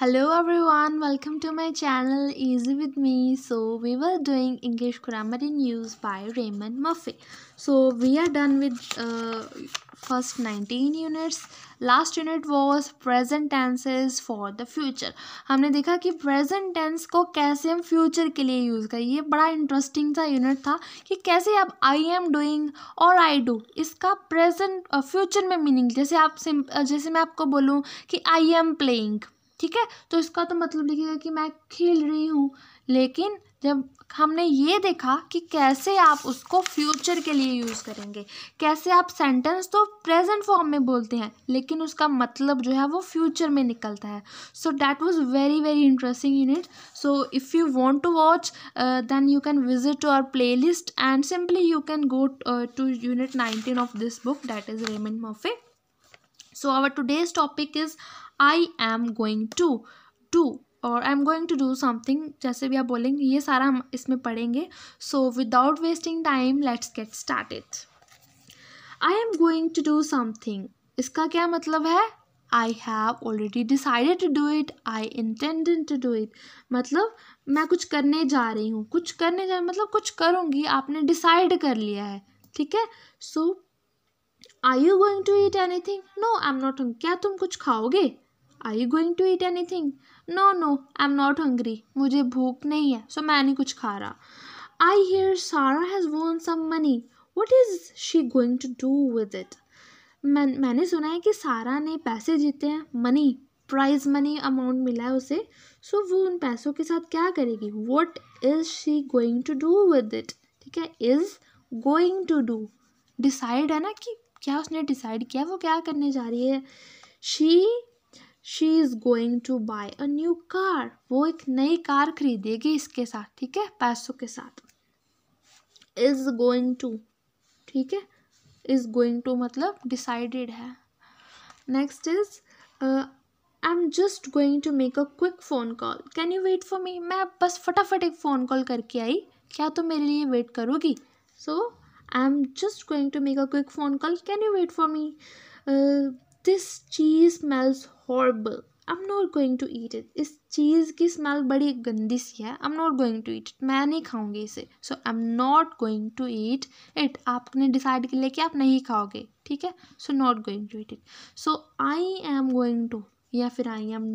hello everyone welcome to my channel easy with me so we were doing English grammar in use by Raymond Murphy so we are done with first nineteen units last unit was present tenses for the future हमने देखा कि present tense को कैसे हम future के लिए use करें ये बड़ा इंटरेस्टिंग सा यूनिट था कि कैसे आप आई एम डूइंग और आई डू इसका प्रेजेंट फ्यूचर uh, में मीनिंग जैसे आप जैसे मैं आपको बोलूँ कि आई एम प्लेइंग ठीक है तो इसका तो मतलब लिखेगा कि मैं खेल रही हूँ लेकिन जब हमने ये देखा कि कैसे आप उसको फ्यूचर के लिए यूज़ करेंगे कैसे आप सेंटेंस तो प्रेजेंट फॉर्म में बोलते हैं लेकिन उसका मतलब जो है वो फ्यूचर में निकलता है so that was very very interesting unit so if you want to watch then you can visit our playlist and simply you can go to unit nineteen of this book that is Raymond so our our today's topic is I am going to do और I am going to do something जैसे भी आप बोलेंगे ये सारा हम इसमें पढ़ेंगे so without wasting time let's get start it I am going to do something इसका क्या मतलब है I have already decided to do it I intended to do it मतलब मैं कुछ करने जा रही हूँ कुछ करने जा मतलब कुछ करूँगी आपने डिसाइड कर लिया है ठीक है so I you going to eat anything no I am not क्या तुम कुछ खाओगे I you going to eat anything no no I am not hungry मुझे भूख नहीं है सो so मैं नहीं कुछ खा रहा आई hair Sara has won some money what is she going to do with it मैं मैंने सुना है कि सारा ने पैसे जीते हैं मनी प्राइज मनी अमाउंट मिला है उसे सो so वो उन पैसों के साथ क्या करेगी what is she going to do with it ठीक है is going to do decide है ना कि क्या उसने डिसाइड किया वो क्या करने जा रही है she she is going to buy a new car वो एक नई कार खरीदेगी इसके साथ ठीक है पैसों के साथ इज़ गोइंग टू ठीक है इज़ गोइंग टू मतलब डिसाइडेड है next is I am just going to make a quick phone call can you wait for me मैं बस फटाफट एक फ़ोन कॉल करके आई क्या तुम तो मेरे लिए वेट करोगी so I am just going to make a quick phone call can you wait for me this cheese smells horrible I am not going to eat it इस चीज़ की स्मेल बड़ी गंदी सी है I am not going to eat it मैं नहीं खाऊंगी इसे so I am not going to eat it आपने डिसाइड कर लिया कि आप नहीं खाओगे ठीक है so not going to eat it so I am going to या फिर आई एम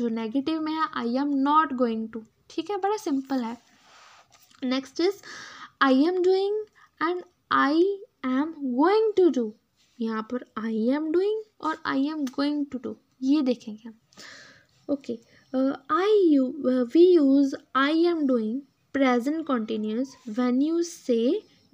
जो नेगेटिव में है I am not going to ठीक है बड़ा सिंपल है next is I am doing and I am going to do यहाँ पर आई एम डूइंग और I am going to do ये देखेंगे हम okay I you we use I am doing present continuous when you say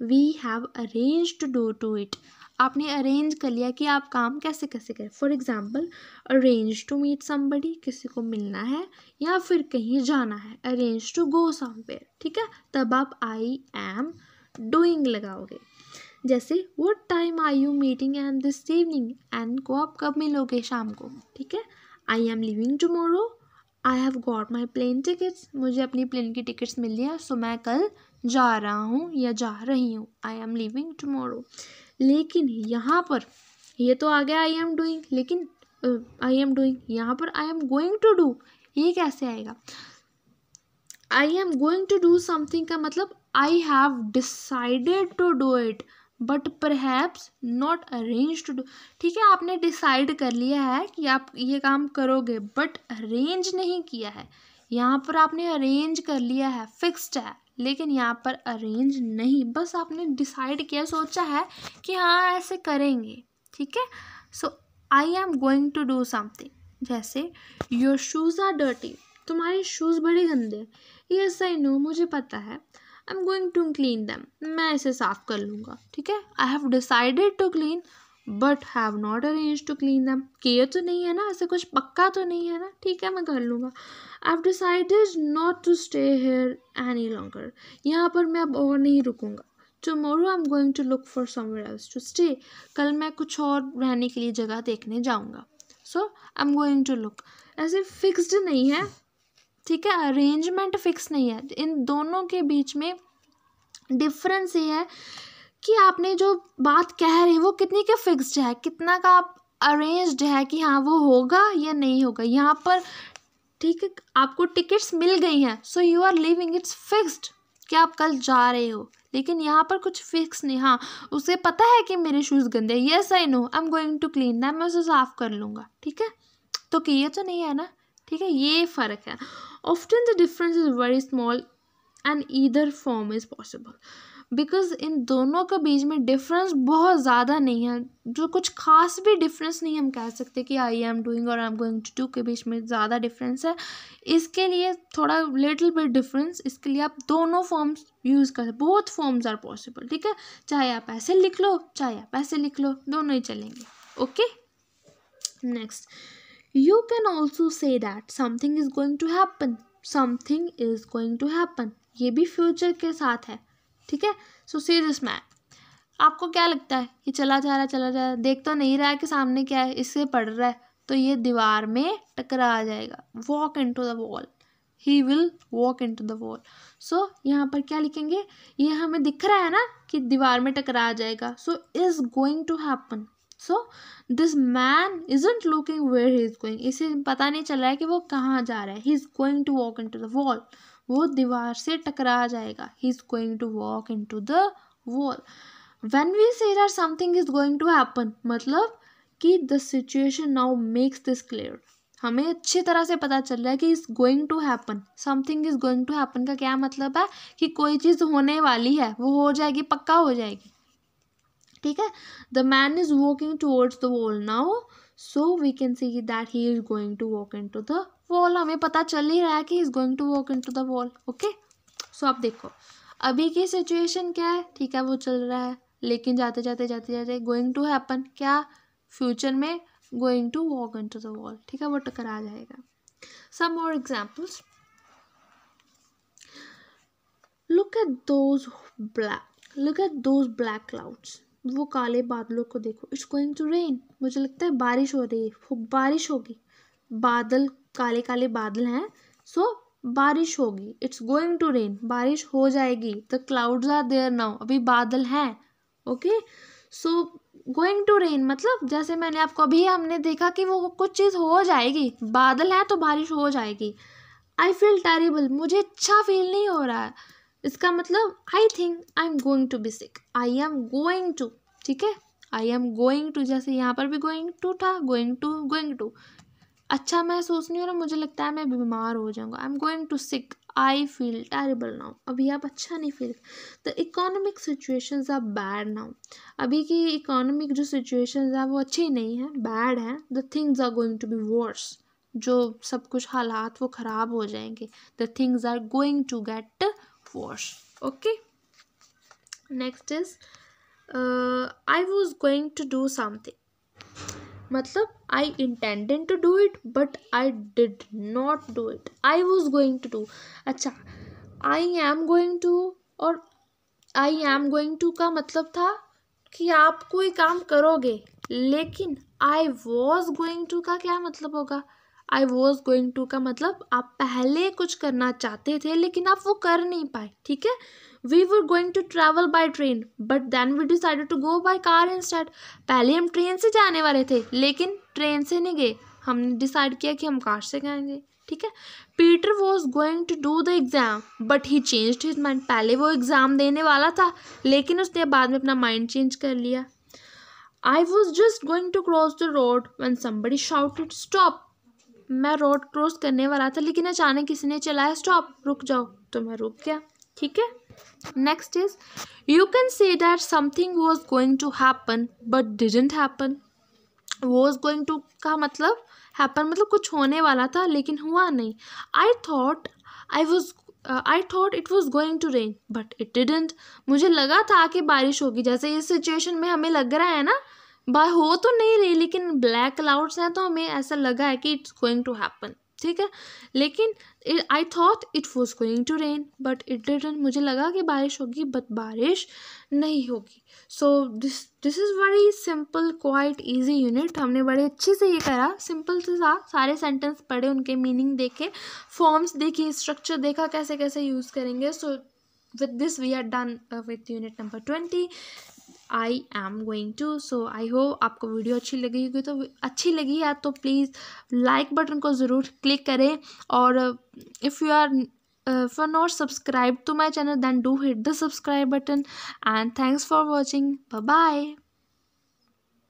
we have arrange to do to it आपने arrange कर लिया कि आप काम कैसे कैसे करें for example arrange to meet somebody किसी को मिलना है या फिर कहीं जाना है अरेंज टू गो समवेयर ठीक है तब आप आई एम डूइंग लगाओगे जैसे what time I you meeting and this evening and को आप कब मिलोगे शाम को ठीक है I am leaving tomorrow I have got my plane tickets मुझे अपनी प्लेन की टिकट्स मिल है सो मैं कल जा रहा हूँ या जा रही हूँ आई एम लिविंग टमोरो लेकिन यहाँ पर ये तो आ गया आई एम डूइंग लेकिन आई एम डूइंग यहाँ पर I am going to do ये कैसे आएगा I am going to do something का मतलब I have decided to do it but perhaps not arrange to do ठीक है आपने डिसाइड कर लिया है कि आप ये काम करोगे बट अरेंज नहीं किया है यहाँ पर आपने अरेंज कर लिया है फिक्स्ड है लेकिन यहाँ पर अरेंज नहीं बस आपने डिसाइड किया सोचा है कि हाँ ऐसे करेंगे ठीक है so I am going to do something जैसे योर शूज़ आर डर्टी तुम्हारे शूज़ बड़े गंदे यस आई नो मुझे पता है I am going to clean them मैं इसे साफ़ कर लूँगा ठीक है I have decided to clean but have not arrange to clean them किए तो नहीं है ना ऐसे कुछ पक्का तो नहीं है ना ठीक है मैं कर लूँगा I have decided not to stay here any longer यहाँ पर मैं अब और नहीं रुकूँगा tomorrow I am going to look for somewhere else to stay कल मैं कुछ और रहने के लिए जगह देखने जाऊँगा so I am going to look ऐसे फिक्स्ड नहीं है ठीक है अरेंजमेंट फिक्स नहीं है इन दोनों के बीच में डिफरेंस ये है कि आपने जो बात कह रही है वो कितनी के फिक्स्ड है कितना का आप अरेंज्ड है कि हाँ वो होगा या नहीं होगा यहाँ पर ठीक है आपको टिकट्स मिल गई हैं so you are leaving it's fixed कि आप कल जा रहे हो लेकिन यहाँ पर कुछ फिक्स नहीं हाँ उसे पता है कि मेरे शूज़ गंदे yes I know I am going to clean them मैं उसे साफ़ कर लूँगा ठीक है तो कि ये तो नहीं है ना ठीक है ये फ़र्क है often the difference is very small and either form is possible because इन दोनों के बीच में डिफरेंस बहुत ज़्यादा नहीं है जो कुछ खास भी डिफरेंस नहीं हम कह सकते कि आई एम डूइंग और I am going to do के बीच में ज़्यादा डिफरेंस है इसके लिए थोड़ा लिटिल बिट डिफरेंस इसके लिए आप दोनों फॉर्म्स यूज़ कर बोथ फॉर्म्स आर पॉसिबल ठीक है चाहे आप ऐसे लिख लो चाहे आप ऐसे लिख लो दोनों ही चलेंगे okay next you can also say that something is going to happen something is going to happen ये भी फ्यूचर के साथ है ठीक है सो सी दिस मैप आपको क्या लगता है ये चला जा रहा है चला जा रहा है देख तो नहीं रहा है कि सामने क्या है इससे पड़ रहा है तो ये दीवार में टकरा जाएगा walk into the wall he will walk into the wall so यहाँ पर क्या लिखेंगे ये हमें दिख रहा है ना कि दीवार में टकरा जाएगा so is going to happen so this man isn't looking where he is going इसे पता नहीं चल रहा है कि वो कहाँ जा रहा है he is going to walk into the wall वो दीवार से टकरा जाएगा he is going to walk into the wall when we say are something is going to happen मतलब कि the situation now makes this clear हमें अच्छी तरह से पता चल रहा है कि is going to happen something is going to happen का क्या मतलब है कि कोई चीज़ होने वाली है वो हो जाएगी पक्का हो जाएगी ठीक है the man is walking towards the wall now so we can see that he is going to walk into the wall हमें पता चल ही रहा है कि is going to walk into the wall okay so आप देखो अभी की सिचुएशन क्या है ठीक है वो चल रहा है लेकिन जाते जाते जाते जाते गोइंग टू हैपन क्या फ्यूचर में going to walk into the wall ठीक है वो टकरा जाएगा सम और examples look at those black look at those black clouds वो काले बादलों को देखो इट्स गोइंग टू रेन मुझे लगता है बारिश हो रही है बारिश होगी बादल काले काले बादल हैं सो so, बारिश होगी इट्स गोइंग टू रेन बारिश हो जाएगी the clouds are there now अभी बादल हैं okay so going to rain मतलब जैसे मैंने आपको अभी हमने देखा कि वो कुछ चीज़ हो जाएगी बादल है तो बारिश हो जाएगी आई फील टेरिबल मुझे अच्छा फील नहीं हो रहा है इसका मतलब I think I am going to be sick I am going to ठीक है आई एम गोइंग टू जैसे यहाँ पर भी गोइंग टू था गोइंग टू गोइंग टू अच्छा मैं सोच नहीं हो रहा मुझे लगता है मैं बीमार हो जाऊँगा I am going to sick I feel terrible now अभी आप अच्छा नहीं feel the economic situation are bad now अभी की इकोनॉमिक जो सिचुएशन है वो अच्छी नहीं है बैड है the things are going to be worse जो सब कुछ हालात वो ख़राब हो जाएंगे the things are going to get wash okay next is uh, I was going to do something मतलब I intended to do it but I did not do it I was going to do अच्छा I am going to और I am going to का मतलब था कि आप कोई काम करोगे लेकिन आई वॉज गोइंग टू का क्या मतलब होगा आई वॉज गोइंग टू का मतलब आप पहले कुछ करना चाहते थे लेकिन आप वो कर नहीं पाए ठीक है we were going to travel by train but then we decided to go by car start पहले हम ट्रेन से जाने वाले थे लेकिन ट्रेन से नहीं गए हमने डिसाइड किया कि हम कार से जाएंगे ठीक है Peter was going to do the exam but he change his mind पहले वो एग्ज़ाम देने वाला था लेकिन उसने बाद में अपना माइंड चेंज कर लिया I was just going to cross the road one somebody it stop मैं रोड क्रॉस करने वाला था लेकिन अचानक किसी ने चलाया स्टॉप रुक जाओ तो मैं रुक गया ठीक है next is you can say that something was going to happen but didn't happen was going to का मतलब हैपन मतलब कुछ होने वाला था लेकिन हुआ नहीं I thought I was I thought it was going to rain but it didn't मुझे लगा था कि बारिश होगी जैसे इस सिचुएशन में हमें लग रहा है ना बाय हो तो नहीं रही लेकिन ब्लैक क्लाउड्स हैं तो हमें ऐसा लगा है कि इट्स गोइंग टू हैपन ठीक है लेकिन I thought it was going to rain but it didn't मुझे लगा कि बारिश होगी बट बारिश नहीं होगी so this this is very simple quite easy unit हमने बड़े अच्छे से ये करा सिंपल से सा सारे सेंटेंस पढ़े उनके मीनिंग देखे फॉर्म्स देखे स्ट्रक्चर देखा कैसे कैसे यूज़ करेंगे so with this we are done with unit number twenty I am going to so I hope आपको वीडियो अच्छी लगी होगी तो अच्छी लगी है तो प्लीज़ लाइक बटन को ज़रूर क्लिक करें और if you are for not subscribe to my channel then do hit the subscribe button and thanks for watching bye